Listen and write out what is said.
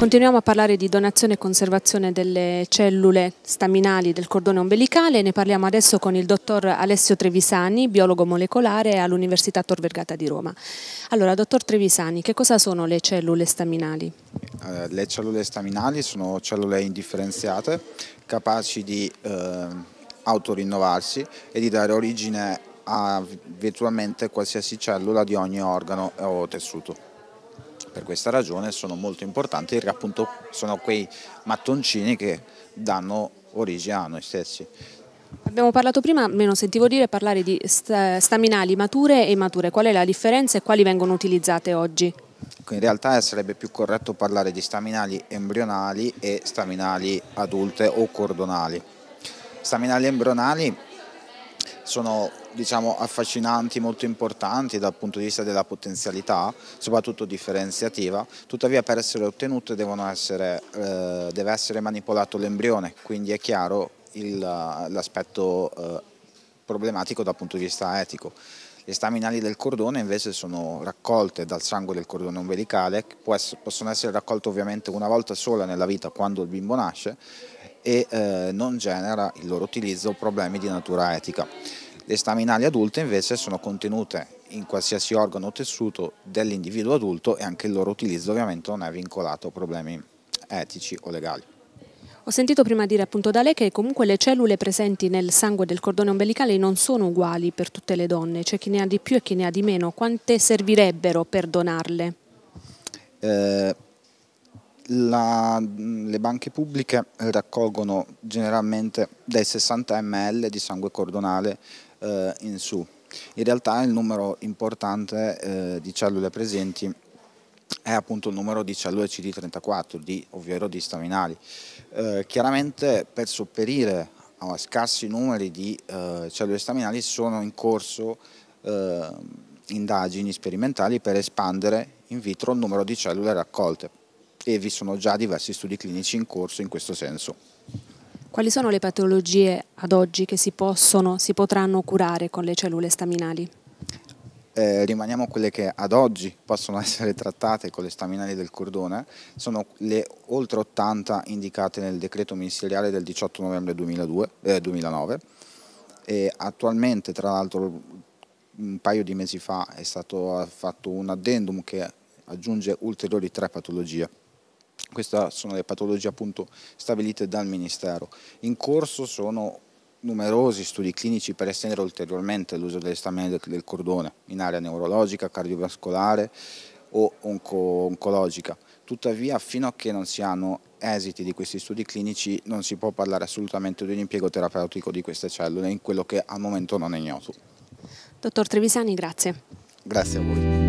Continuiamo a parlare di donazione e conservazione delle cellule staminali del cordone ombelicale, ne parliamo adesso con il dottor Alessio Trevisani, biologo molecolare all'Università Tor Vergata di Roma. Allora, dottor Trevisani, che cosa sono le cellule staminali? Eh, le cellule staminali sono cellule indifferenziate, capaci di eh, autorinnovarsi e di dare origine a virtualmente qualsiasi cellula di ogni organo o tessuto. Per questa ragione sono molto importanti perché appunto sono quei mattoncini che danno origine a noi stessi. Abbiamo parlato prima, meno sentivo dire, parlare di staminali mature e immature. Qual è la differenza e quali vengono utilizzate oggi? In realtà sarebbe più corretto parlare di staminali embrionali e staminali adulte o cordonali. Staminali embrionali sono diciamo, affascinanti, molto importanti dal punto di vista della potenzialità, soprattutto differenziativa, tuttavia per essere ottenute essere, eh, deve essere manipolato l'embrione, quindi è chiaro l'aspetto eh, problematico dal punto di vista etico. Le staminali del cordone invece sono raccolte dal sangue del cordone ombelicale, essere, possono essere raccolte ovviamente una volta sola nella vita quando il bimbo nasce e eh, non genera il loro utilizzo problemi di natura etica. Le staminali adulte invece sono contenute in qualsiasi organo o tessuto dell'individuo adulto e anche il loro utilizzo ovviamente non è vincolato a problemi etici o legali. Ho sentito prima dire appunto da lei che comunque le cellule presenti nel sangue del cordone ombelicale non sono uguali per tutte le donne, c'è chi ne ha di più e chi ne ha di meno, quante servirebbero per donarle? Eh, la, le banche pubbliche raccolgono generalmente dai 60 ml di sangue cordonale eh, in su. In realtà il numero importante eh, di cellule presenti è appunto il numero di cellule CD34, di, ovvero di staminali. Eh, chiaramente per sopperire a scarsi numeri di eh, cellule staminali sono in corso eh, indagini sperimentali per espandere in vitro il numero di cellule raccolte e vi sono già diversi studi clinici in corso in questo senso. Quali sono le patologie ad oggi che si possono, si potranno curare con le cellule staminali? Eh, rimaniamo quelle che ad oggi possono essere trattate con le staminali del cordone, sono le oltre 80 indicate nel decreto ministeriale del 18 novembre 2002, eh, 2009 e attualmente tra l'altro un paio di mesi fa è stato fatto un addendum che aggiunge ulteriori tre patologie. Queste sono le patologie appunto stabilite dal Ministero. In corso sono numerosi studi clinici per estendere ulteriormente l'uso dell'estamina del cordone in area neurologica, cardiovascolare o onco oncologica. Tuttavia, fino a che non si hanno esiti di questi studi clinici, non si può parlare assolutamente di un impiego terapeutico di queste cellule in quello che al momento non è ignoto. Dottor Trevisani, grazie. Grazie a voi.